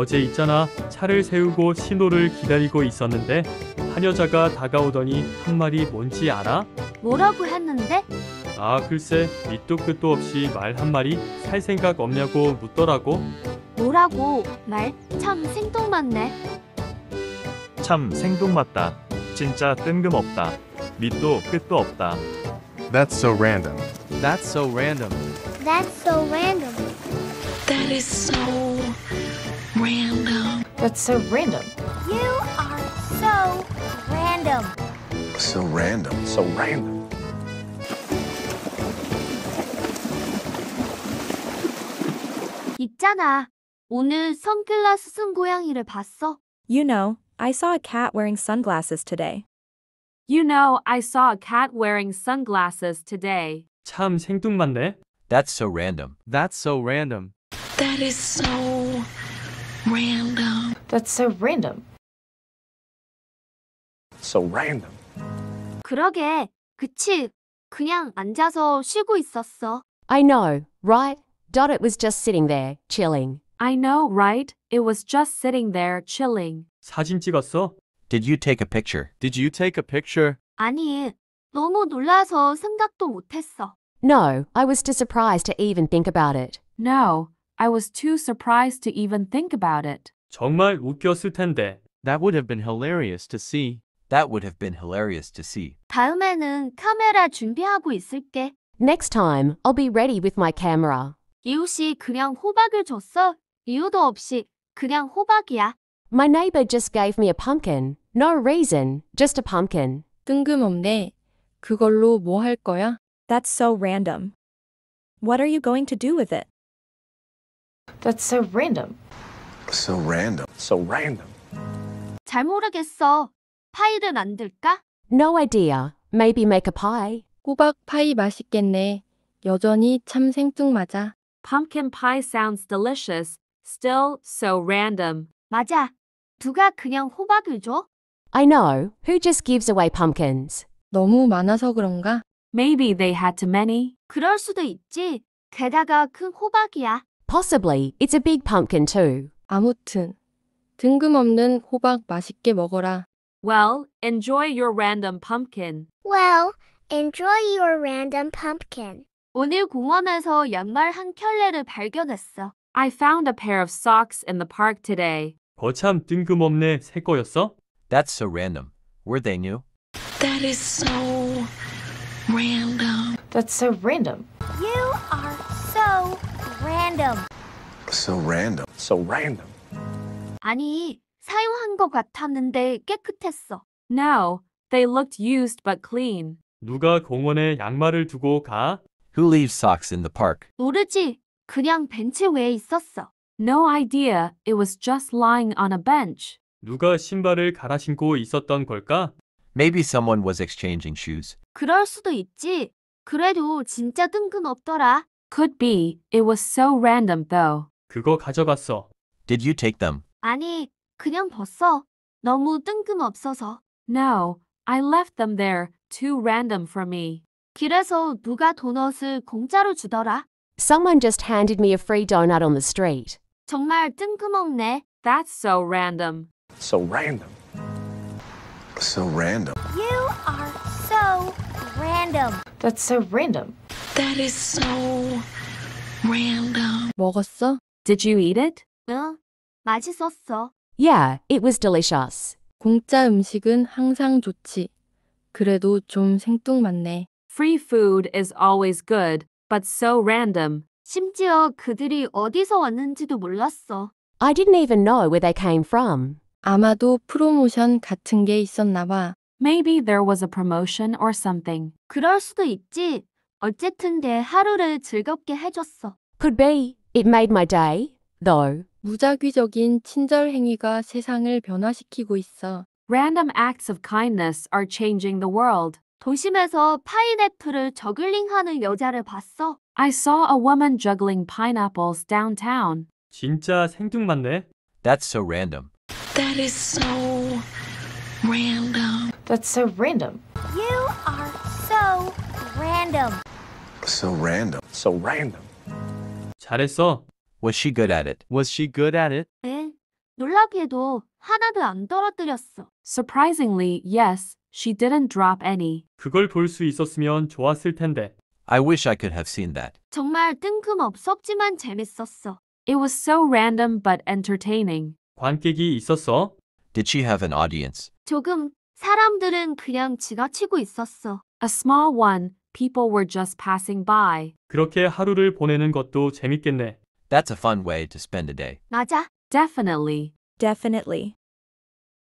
어제 있잖아 차를 세우고 신호를 기다리고 있었는데 한 여자가 다가오더니 한 말이 뭔지 알아? 뭐라고 했는데? 아 글쎄 밑도 끝도 없이 말 한마리 살 생각 없냐고 묻더라고 뭐라고? 말참 생뚱맞네. 참 생뚱맞다. 진짜 뜬금없다. 밑도 끝도 없다. That's so random. That's so random. That's so random. That is so That's so random. You are so random. So random. So random. 오늘 선글라스 쓴 고양이를 봤어? You know, I saw a cat wearing sunglasses today. You know, I saw a cat wearing sunglasses today. 참 생뚱맞네. That's so random. That's so random. That is so random. That's so random. So random. 그러게. 그치. 그냥 앉아서 쉬고 있었어. I know, right? Dot it was just sitting there, chilling. I know, right? It was just sitting there, chilling. 사진 찍었어? Did you take a picture? Did you take a picture? 아니, 너무 놀라서 생각도 못했어. No, I was too surprised to even think about it. No, I was too surprised to even think about it. 정말 웃겼을 텐데. That would have been hilarious to see. That would have been hilarious to see. 다음에는 카메라 준비하고 있을게. Next time, I'll be ready with my camera. 이웃이 그냥 호박을 줬어. 이유도 없이 그냥 호박이야. My neighbor just gave me a pumpkin. No reason, just a pumpkin. 뜬금없네. 그걸로 뭐 거야? That's so random. What are you going to do with it? That's so random. So random. So random. 잘 모르겠어. 파이를 만들까? No idea. Maybe make a pie. 꼬박 파이 맛있겠네. 여전히 참 생뚱맞아. Pumpkin pie sounds delicious. Still so random. 맞아. 누가 그냥 호박을 줘? I know. Who just gives away pumpkins? 너무 많아서 그런가? Maybe they had too many. 그럴 수도 있지. 게다가 큰 호박이야. Possibly. It's a big pumpkin too. 아무튼 뜬금없는 호박 맛있게 먹어라. Well, enjoy your random pumpkin. Well, enjoy your random pumpkin. 오늘 공원에서 연말 한 켤레를 발견했어. I found a pair of socks in the park today. 거참 뜬금없네. 새 거였어? That's so random. Were they new? That is so random. That's so random. You are so random. So random. So random. 아니, 사용한 것 같았는데 깨끗했어. Now, they looked used but clean. 누가 공원에 양말을 두고 가? Who leaves socks in the park? 모르지. 그냥 벤치 외에 있었어. No idea. It was just lying on a bench. 누가 신발을 갈아 신고 있었던 걸까? Maybe someone was exchanging shoes. 그럴 수도 있지. 그래도 진짜 뜬금없더라. Could be. It was so random though. 그거 가져갔어. Did you take them? 아니, 그냥 벗어. 너무 뜬금없어서. No, I left them there, too random for me. 길에서 누가 도넛을 공짜로 주더라. Someone just handed me a free donut on the street. 정말 뜬금없네. That's so random. So random. So random. You are so random. That's so random. That is so random. 먹었어? Did you eat it? 응, 맛있었어. Yeah, it was delicious. 공짜 음식은 항상 좋지. 그래도 좀 생뚱맞네. Free food is always good, but so random. 심지어 그들이 어디서 왔는지도 몰랐어. I didn't even know where they came from. 아마도 프로모션 같은 게 있었나 봐. Maybe there was a promotion or something. 그럴 수도 있지. 어쨌든 내 하루를 즐겁게 해줬어. Could be. It made my day, though. 무작위적인 친절 행위가 세상을 변화시키고 있어. Random acts of kindness are changing the world. 도심에서 파인애플을 저글링하는 여자를 봤어. I saw a woman juggling pineapples downtown. 진짜 생뚱맞네. That's so random. That is so random. That's so random. You are so random. So random. So random. 잘했어. Was she good at it? Was she good at it? 네. 놀랍게도 하나도 안 떨어뜨렸어. Surprisingly, yes, she didn't drop any. 그걸 볼 있었으면 좋았을 텐데. I wish I could have seen that. 정말 뜬금없었지만 재밌었어. It was so random but entertaining. 관객이 있었어? Did she have an audience? 조금 사람들은 그냥 지나치고 있었어. A small one, people were just passing by. 그렇게 하루를 보내는 것도 재밌겠네. That's a fun way to spend a day. 맞아. Definitely. Definitely.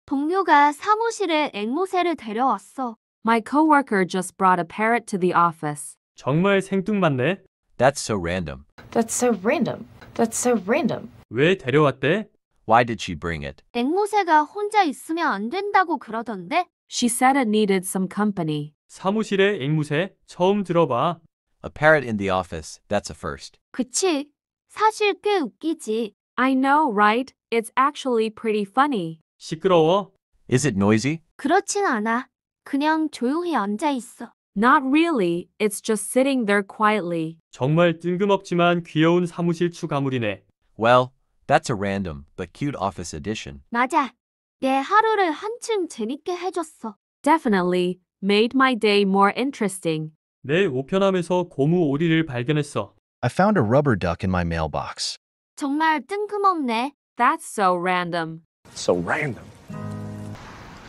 동료가 사무실에 앵무새를 데려왔어. My coworker just brought a parrot to the office. 정말 생뚱맞네. That's so random. That's so random. That's so random. 왜 데려왔대? Why did she bring it? 앵무새가 혼자 있으면 안 된다고 그러던데. She said it needed some company. 사무실의 앵무새 처음 들어봐. A parrot in the office, that's a first. 그치? 사실 꽤 웃기지. I know, right? It's actually pretty funny. 시끄러워. Is it noisy? 그렇진 않아. 그냥 조용히 앉아 있어. Not really. It's just sitting there quietly. 정말 뜬금없지만 귀여운 사무실 추가물이네. Well, that's a random but cute office addition. 맞아. 내 하루를 한층 재밌게 해줬어. Definitely. made my day more interesting. 내 우편함에서 고무 오리를 발견했어. I found a rubber duck in my mailbox. 정말 뜬금없네. That's so random. So random.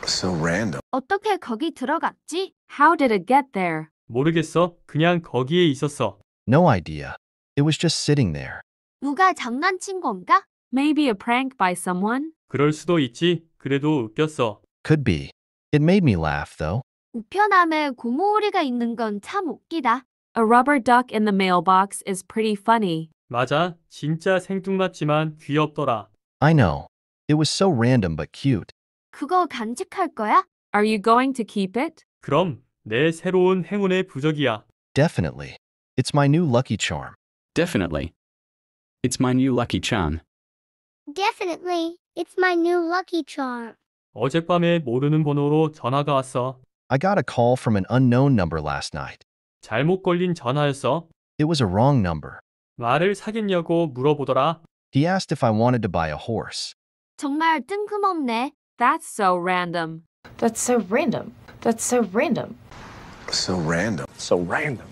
So random. 어떻게 거기 들어갔지? How did it get there? 모르겠어. 그냥 거기에 있었어. No idea. It was just sitting there. 누가 장난친 건가? Maybe a prank by someone? 그럴 수도 있지. 그래도 웃겼어. Could be. It made me laugh, though. 우편함에 고무오리가 있는 건 웃기다. A rubber duck in the mailbox is pretty funny. 맞아, 진짜 생뚱맞지만 귀엽더라. I know. It was so random but cute. 그거 간직할 거야? Are you going to keep it? 그럼 내 새로운 행운의 부적이야. Definitely. It's my new lucky charm. Definitely. It's my new lucky charm. Definitely. It's my new lucky charm. 어젯밤에 모르는 번호로 전화가 왔어. I got a call from an unknown number last night. 잘못 걸린 전화였어. It was a wrong number. 말을 사겠냐고 물어보더라. He asked if I wanted to buy a horse. 정말 뜬금없네. That's so random. That's so random. That's so random. So random. So random.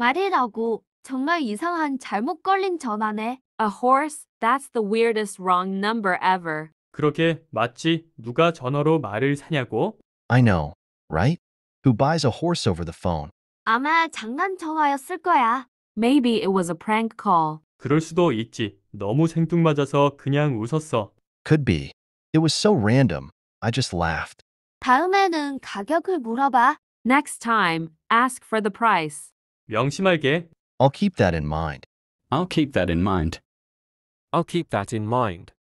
말이라고. 정말 이상한 잘못 걸린 전화네. A horse? That's the weirdest wrong number ever. 그렇게 맞지 누가 전화로 말을 사냐고 I know right? Who buys a horse over the phone. 아마 거야. Maybe it was a prank call. 그럴 수도 있지. 너무 생뚱맞아서 그냥 웃었어. Could be. It was so random. I just laughed. 다음에는 가격을 물어봐. Next time, ask for the price. 명심할게. I'll keep that in mind. I'll keep that in mind. I'll keep that in mind.